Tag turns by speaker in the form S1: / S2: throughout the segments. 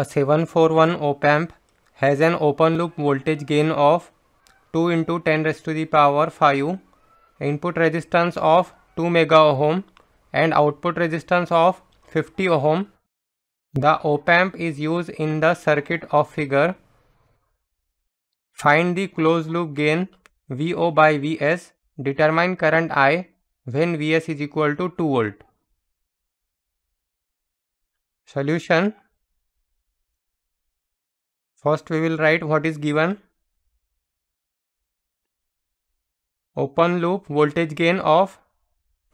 S1: A 741 op amp has an open loop voltage gain of 2 into 10 raised to the power 5, input resistance of 2 mega ohm and output resistance of 50 ohm. The op amp is used in the circuit of figure. Find the closed loop gain VO by VS. Determine current I when VS is equal to 2 volt. Solution First we will write what is given. Open loop voltage gain of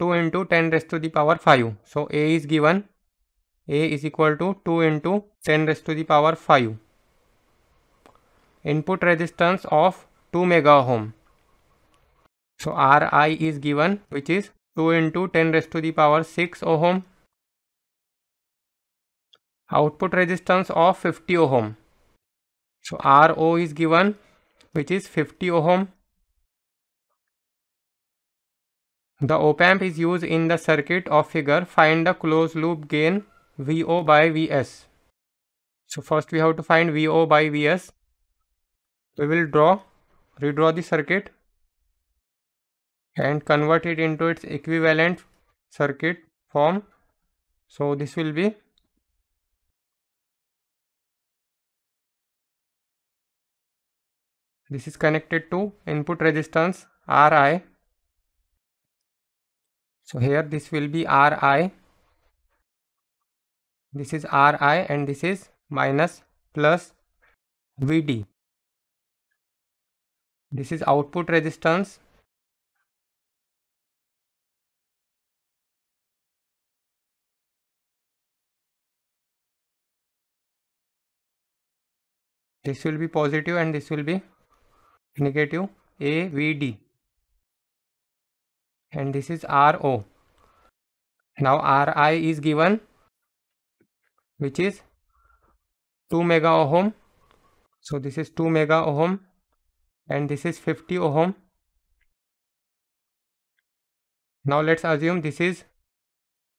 S1: 2 into 10 raised to the power 5. So A is given. A is equal to 2 into 10 raised to the power 5. Input resistance of 2 mega ohm. So Ri is given which is 2 into 10 raised to the power 6 ohm. Output resistance of 50 ohm. So RO is given which is 50 ohm. The op amp is used in the circuit of figure. Find the closed loop gain VO by VS. So first we have to find VO by VS. We will draw, redraw the circuit and convert it into its equivalent circuit form. So this will be This is connected to input resistance Ri. So here this will be Ri. This is Ri and this is minus plus Vd. This is output resistance this will be positive and this will be negative AVD and this is RO. Now RI is given which is 2 mega ohm. So this is 2 mega ohm and this is 50 ohm. Now let's assume this is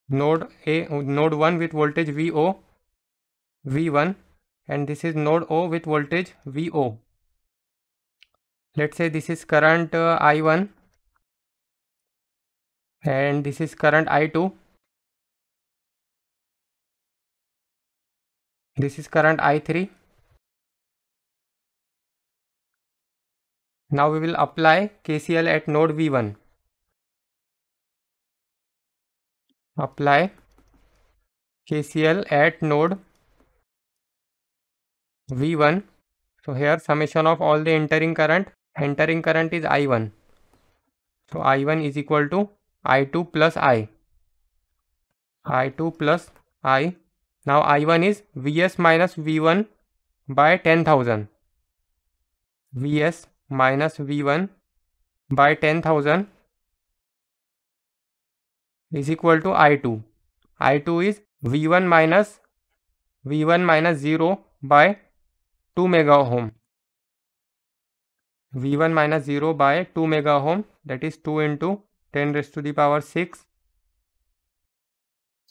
S1: node A node 1 with voltage VO V1 and this is node O with voltage VO let's say this is current uh, i1
S2: and this is current i2 this is current i3 now we will apply kcl at node v1 apply
S1: kcl at node v1 so here summation of all the entering current entering current is I1. So I1 is equal to I2 plus I. I2 plus I. Now I1 is Vs minus V1 by 10,000. Vs minus V1 by 10,000 is equal to I2. I2 is V1 minus V1 minus 0 by 2 mega ohm. V one minus zero by two mega ohm that is two into ten raise to the power six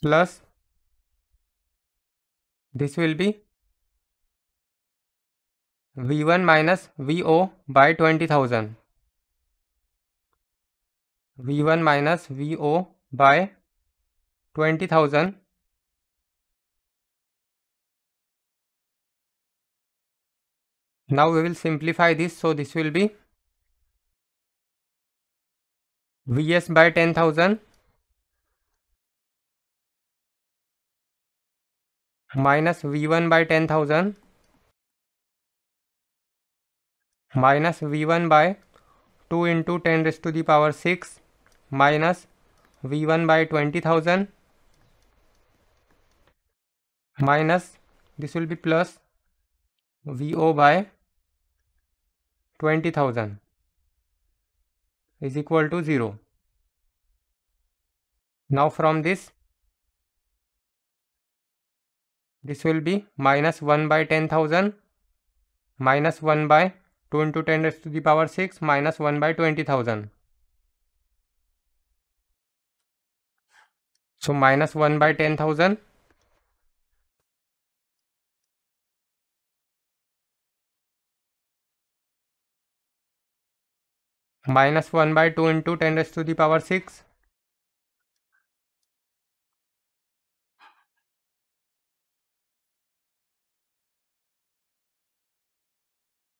S1: plus this will be V one minus V O by twenty thousand V one minus V O by twenty thousand
S2: now we will simplify this so this will be vs by 10000
S1: minus v1 by 10000 minus v1 by 2 into 10 raised to the power 6 minus v1 by 20000 minus this will be plus vo by 20000 is equal to 0. Now from this, this will be minus 1 by 10,000 minus 1 by 2 into 10 raised to the power 6 minus 1 by 20,000. So minus 1 by 10,000
S2: minus 1 by 2 into 10 raised to the power 6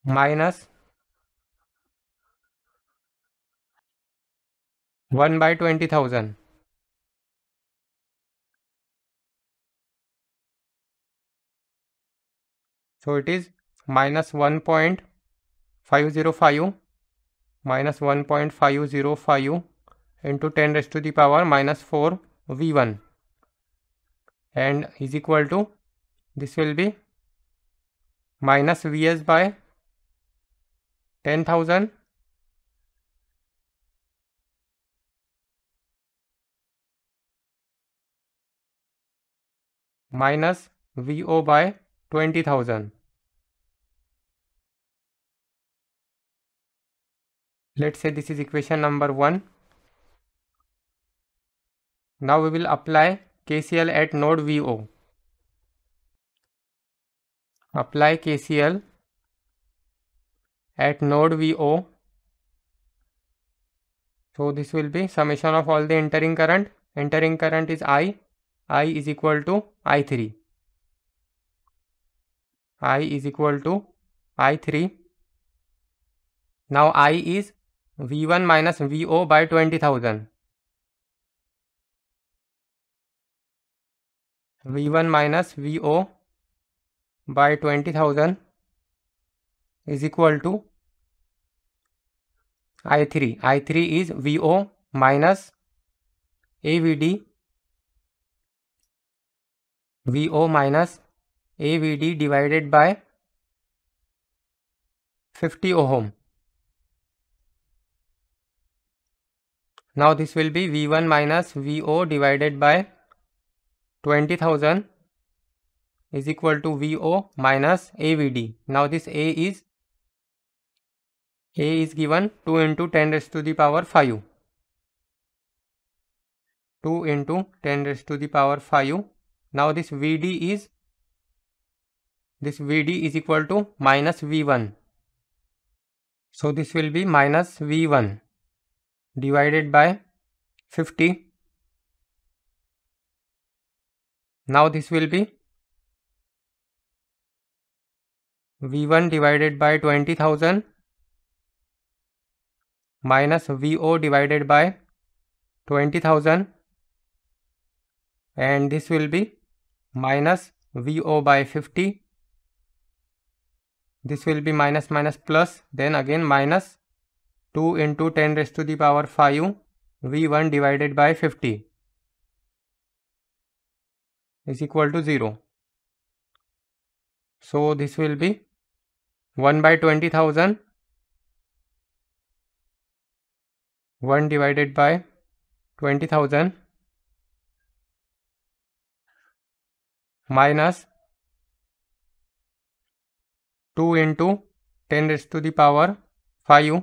S2: minus 1 by 20,000
S1: so it is minus 1.505 minus 1.505 into 10 raised to the power minus 4 V1 and is equal to this will be minus Vs by 10,000
S2: minus VO by 20,000 let's say this is equation number 1
S1: now we will apply KCL at node VO apply KCL at node VO so this will be summation of all the entering current entering current is I I is equal to I3 I is equal to I3 now I is V one minus V O by twenty thousand V one minus V O by twenty thousand is equal to I three I three is V O minus A V D V O minus A V D divided by fifty ohm Now this will be V1 minus VO divided by 20,000 is equal to VO minus AVD. Now this A is A is given 2 into 10 raised to the power 5. 2 into 10 raised to the power 5. Now this VD is this VD is equal to minus V1. So this will be minus V1 divided by 50. Now this will be V1 divided by 20,000 minus VO divided by 20,000 and this will be minus VO by 50. This will be minus minus plus then again minus 2 into 10 raised to the power 5 V1 divided by 50 is equal to 0. So this will be 1 by 20,000 1 divided by 20,000 minus 2 into 10 raised to the power 5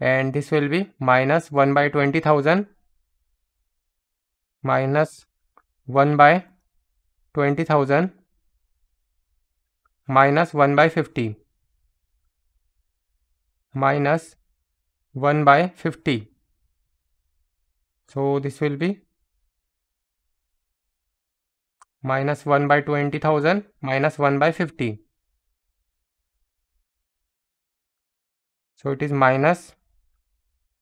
S1: and this will be minus 1 by 20,000 minus 1 by 20,000 minus 1 by 50 minus 1 by 50 so this will be minus 1 by 20,000 minus 1 by 50 so it is minus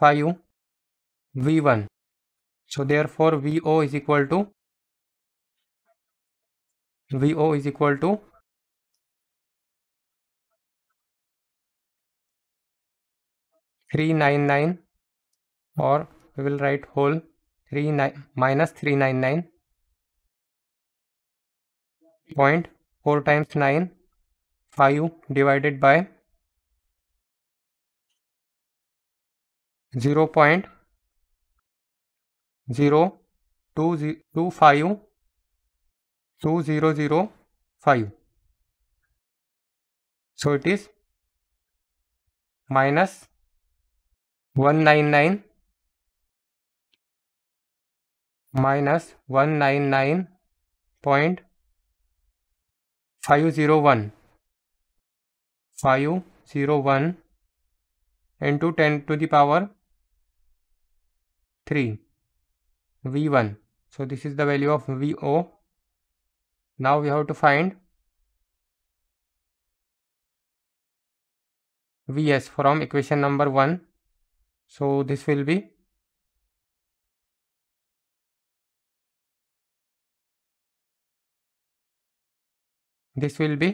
S1: 5 V1. So therefore VO is equal to
S2: VO is equal to
S1: three nine nine or we will write whole three nine minus three nine nine point four times nine five divided by Zero point zero two zero two five two zero zero five. So it is minus one nine nine minus one nine nine point five zero one five zero one into ten to the power 3 v1 so this is the value of vo now we have to find vs from equation number 1 so this will be this will be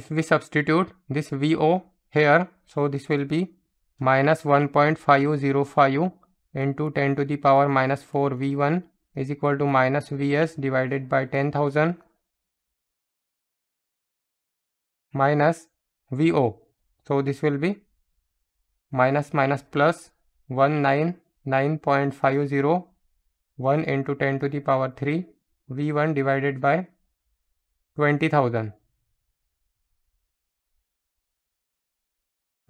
S1: if we substitute this VO here so this will be minus 1.5005 into 10 to the power minus 4 v1 is equal to minus vs divided by 10000 minus vo so this will be minus minus plus minus minus plus one nine nine point five zero oh one into 10 to the power 3 v1 divided by 20000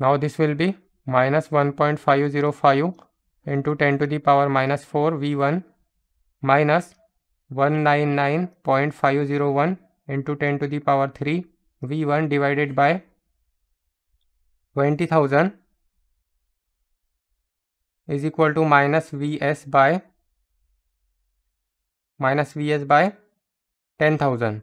S1: Now this will be minus 1.505 into 10 to the power minus 4 V1 minus 199.501 into 10 to the power 3 V1 divided by 20,000 is equal to minus Vs by minus Vs by 10,000.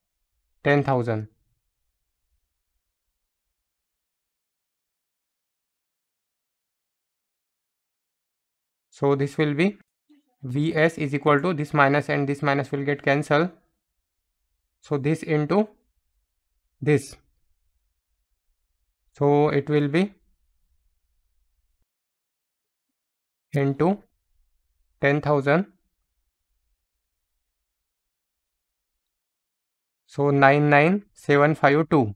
S1: 10,000 so this will be vs is equal to this minus and this minus will get cancelled so this into this so it will be into 10,000 So 99752.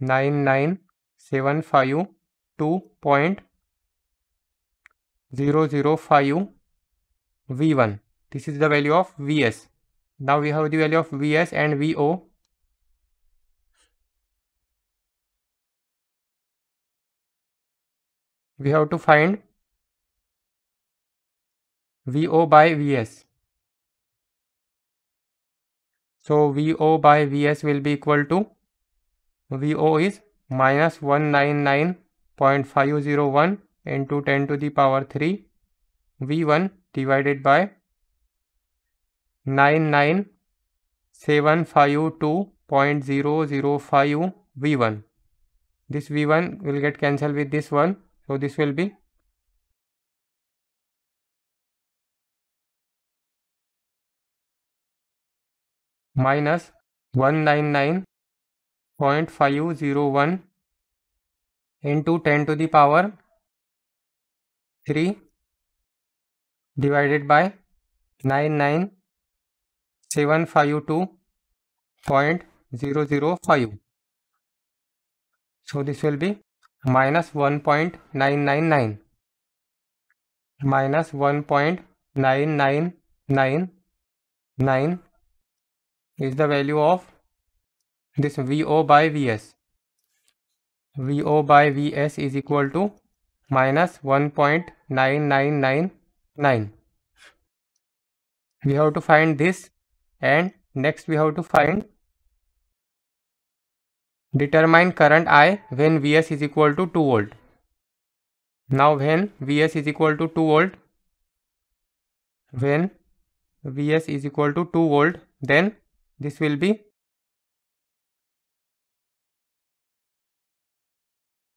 S1: 99752.005 V1. This is the value of Vs. Now we have the value of Vs and Vo.
S2: We have to find
S1: VO by Vs. So VO by VS will be equal to VO is minus 199.501 into 10 to the power 3 V1 divided by 99752.005 V1. This V1 will get cancelled with this one. So this will be minus one nine nine point five zero one into ten to the power three divided by nine nine seven five two point zero zero five so this will be minus one point nine nine nine minus one point nine nine nine nine is the value of this VO by VS. VO by VS is equal to minus 1.9999. We have to find this and next we have to find determine current I when Vs is equal to 2 volt. Now when Vs is equal to 2 volt, when Vs is equal to 2 volt, then this will be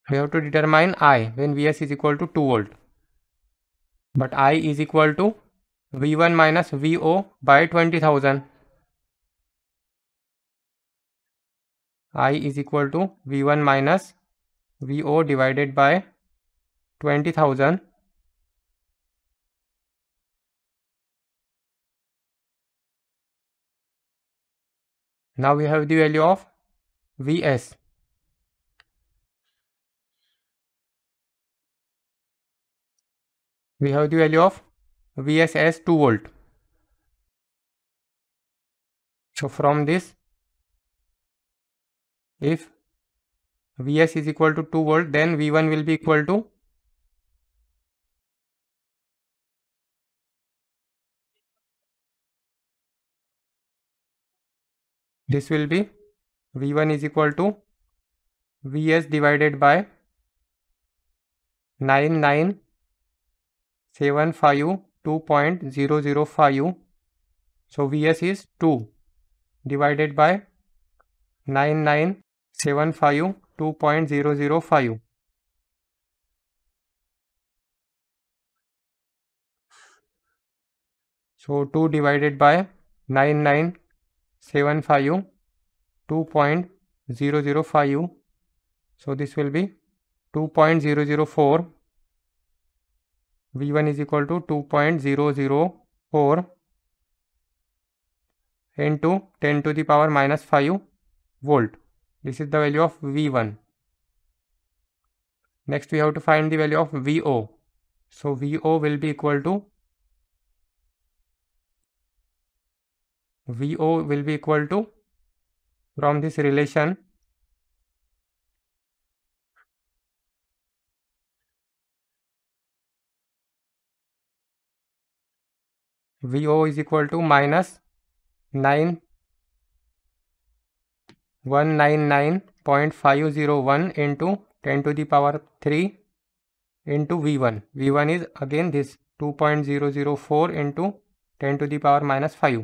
S1: we have to determine i when vs is equal to 2 volt but i is equal to v1 minus vo by 20000 i is equal to v1 minus vo divided by 20000
S2: Now we have the value of Vs. We have the value of Vs
S1: as 2 volt. So from this, if Vs is equal to 2 volt, then
S2: V1 will be equal to this
S1: will be v1 is equal to vs divided by 99752.005 so vs is 2 divided by 99752.005 so 2 divided by 99 7 5 2.005 so this will be 2.004 v1 is equal to 2.004 into 10 to the power minus 5 volt this is the value of v1 next we have to find the value of vo so vo will be equal to VO will be equal to from this relation VO is equal to minus 9 199.501 into 10 to the power 3 into V1. V1 is again this 2.004 into 10 to the power minus 5.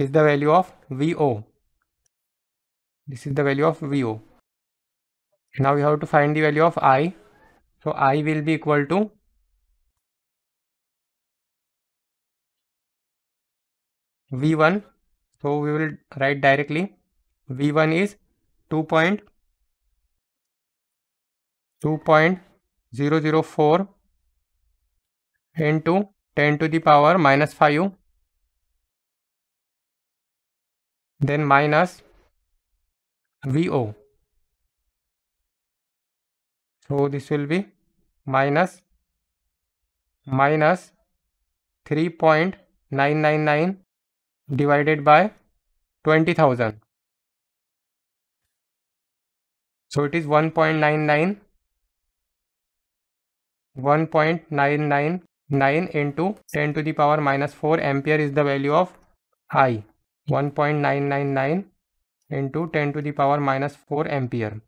S1: is the value of VO. This is the value of VO. Now we have to find the value of I. So I will be equal to V1. So we will write directly V1 is 2 point 2.004 into 10 to the power minus 5 then minus VO. So this will be minus minus 3.999 divided by 20,000. So it is 1.99 1.999 into 10 to the power minus 4 ampere is the value of I. 1.999 into 10 to the power minus 4 ampere